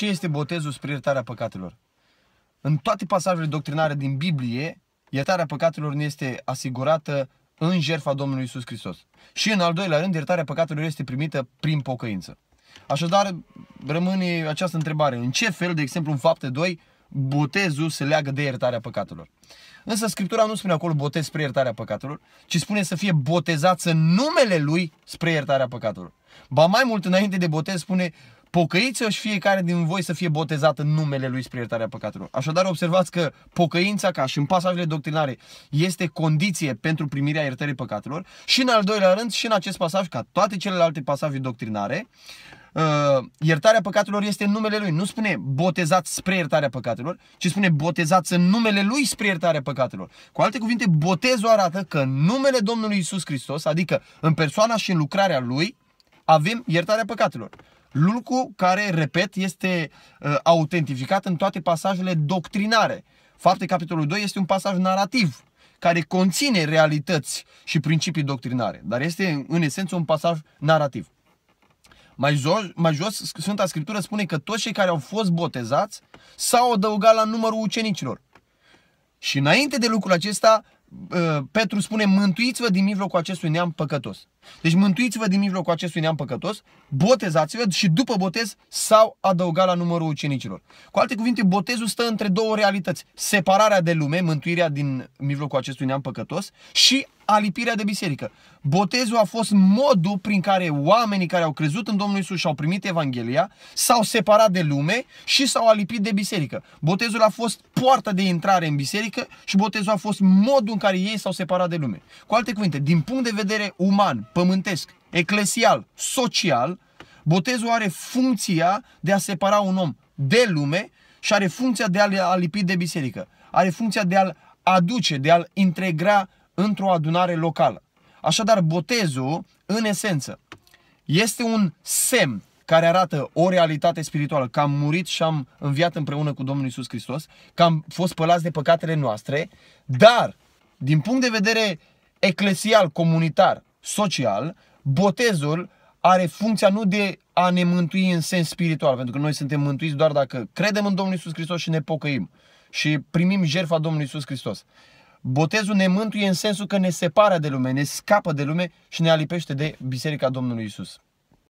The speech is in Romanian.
Ce este botezul spre iertarea păcatelor? În toate pasajele doctrinare din Biblie, iertarea păcatelor nu este asigurată în jertfa Domnului Isus Hristos. Și în al doilea rând, iertarea păcatelor este primită prin pocăință. Așadar, rămâne această întrebare. În ce fel, de exemplu, în fapte 2, botezul se leagă de iertarea păcatelor? Însă Scriptura nu spune acolo botez spre iertarea păcatelor, ci spune să fie botezat în numele Lui spre iertarea păcatelor. Ba mai mult înainte de botez spune Pocăiți-o și fiecare din voi să fie botezat în numele Lui spre iertarea păcatelor. Așadar, observați că pocăința, ca și în pasajele doctrinare, este condiție pentru primirea iertării păcatelor și în al doilea rând și în acest pasaj, ca toate celelalte pasaje doctrinare, uh, iertarea păcatelor este în numele Lui. Nu spune botezat spre iertarea păcatelor, ci spune botezat în numele Lui spre iertarea păcatelor. Cu alte cuvinte, botezul arată că în numele Domnului Isus Hristos, adică în persoana și în lucrarea Lui, avem iertarea păcatelor. Lucru care, repet, este uh, autentificat în toate pasajele doctrinare. Fapte capitolul 2 este un pasaj narrativ care conține realități și principii doctrinare, dar este în esență un pasaj narrativ. Mai jos, mai jos Sfânta Scriptură spune că toți cei care au fost botezați s-au adăugat la numărul ucenicilor. Și înainte de lucrul acesta, uh, Petru spune, mântuiți-vă din mijlocul acestui neam păcătos. Deci mântuiți-vă din mijlocul acestui neam păcătos, botezați-vă și după botez sau adăugat la numărul ucenicilor. Cu alte cuvinte, botezul stă între două realități. Separarea de lume, mântuirea din mijlocul acestui neam păcătos și alipirea de biserică. Botezul a fost modul prin care oamenii care au crezut în Domnul Isus și au primit Evanghelia s-au separat de lume și s-au alipit de biserică. Botezul a fost poarta de intrare în biserică și botezul a fost modul în care ei s-au separat de lume. Cu alte cuvinte, din punct de vedere uman, pământesc, eclesial, social, botezul are funcția de a separa un om de lume și are funcția de a-l lipi de biserică. Are funcția de a-l aduce, de a-l integra într-o adunare locală. Așadar, botezul, în esență, este un semn care arată o realitate spirituală, că am murit și am înviat împreună cu Domnul Isus Hristos, că am fost pălați de păcatele noastre, dar, din punct de vedere eclesial, comunitar, social, botezul are funcția nu de a ne mântui în sens spiritual, pentru că noi suntem mântuiți doar dacă credem în Domnul Isus Hristos și ne pocăim și primim jertfa Domnului Isus Hristos. Botezul ne mântuie în sensul că ne separă de lume, ne scapă de lume și ne alipește de Biserica Domnului Isus.